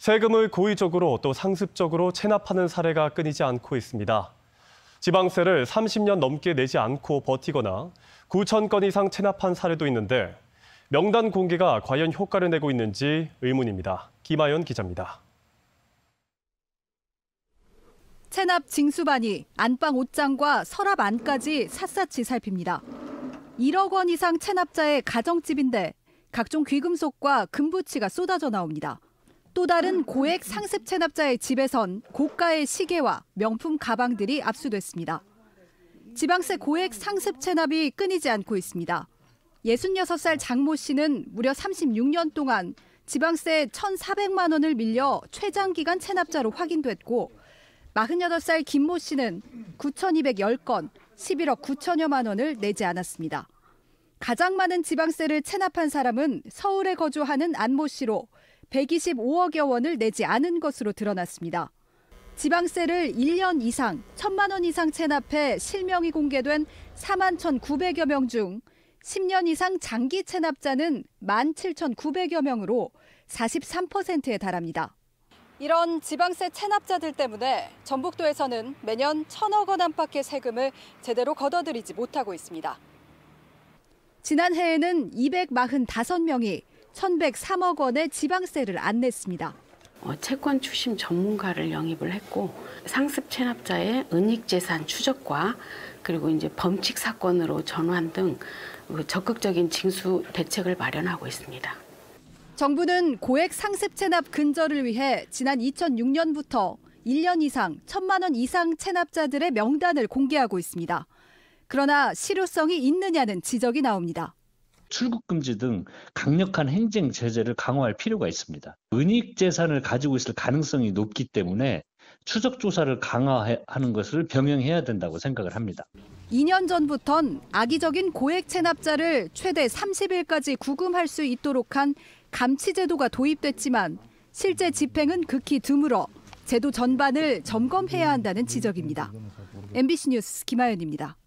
세금을 고의적으로 또 상습적으로 체납하는 사례가 끊이지 않고 있습니다. 지방세를 30년 넘게 내지 않고 버티거나 9천 건 이상 체납한 사례도 있는데 명단 공개가 과연 효과를 내고 있는지 의문입니다. 김하연 기자입니다. 체납 징수반이 안방 옷장과 서랍 안까지 샅샅이 살핍니다. 1억 원 이상 체납자의 가정집인데 각종 귀금속과 금부치가 쏟아져 나옵니다. 또 다른 고액 상습 체납자의 집에선 고가의 시계와 명품 가방들이 압수됐습니다. 지방세 고액 상습 체납이 끊이지 않고 있습니다. 66살 장모 씨는 무려 36년 동안 지방세 1,400만 원을 밀려 최장기간 체납자로 확인됐고 48살 김모 씨는 9,210건 11억 9천여만 원을 내지 않았습니다. 가장 많은 지방세를 체납한 사람은 서울에 거주하는 안모 씨로 125억여 원을 내지 않은 것으로 드러났습니다. 지방세를 1년 이상 1천만 원 이상 체납해 실명이 공개된 4만 1,900여 명 중 10년 이상 장기 체납자는 1만 7,900여 명으로 43%에 달합니다. 이런 지방세 체납자들 때문에 전북도에서는 매년 천억 원 안팎의 세금을 제대로 걷어들이지 못하고 있습니다. 지난해에는 245명이 1,103억 원의 지방세를 안 냈습니다. 어, 채권 추심 전문가를 영입을 했고 상습 체납자의 은닉 재산 추적과 그리고 이제 범칙 사건으로 전환 등 그 적극적인 징수 대책을 마련하고 있습니다. 정부는 고액 상습 체납 근절을 위해 지난 2006년부터 1년 이상 1천만 원 이상 체납자들의 명단을 공개하고 있습니다. 그러나 실효성이 있느냐는 지적이 나옵니다. 출국 금지 등 강력한 행정 제재를 강화할 필요가 있습니다. 은닉 재산을 가지고 있을 가능성이 높기 때문에 추적 조사를 강화하는 것을 병행해야 된다고 생각을 합니다. 2년 전부턴 악의적인 고액 체납자를 최대 30일까지 구금할 수 있도록 한 감치 제도가 도입됐지만 실제 집행은 극히 드물어 제도 전반을 점검해야 한다는 지적입니다. MBC 음. 뉴스 김하연입니다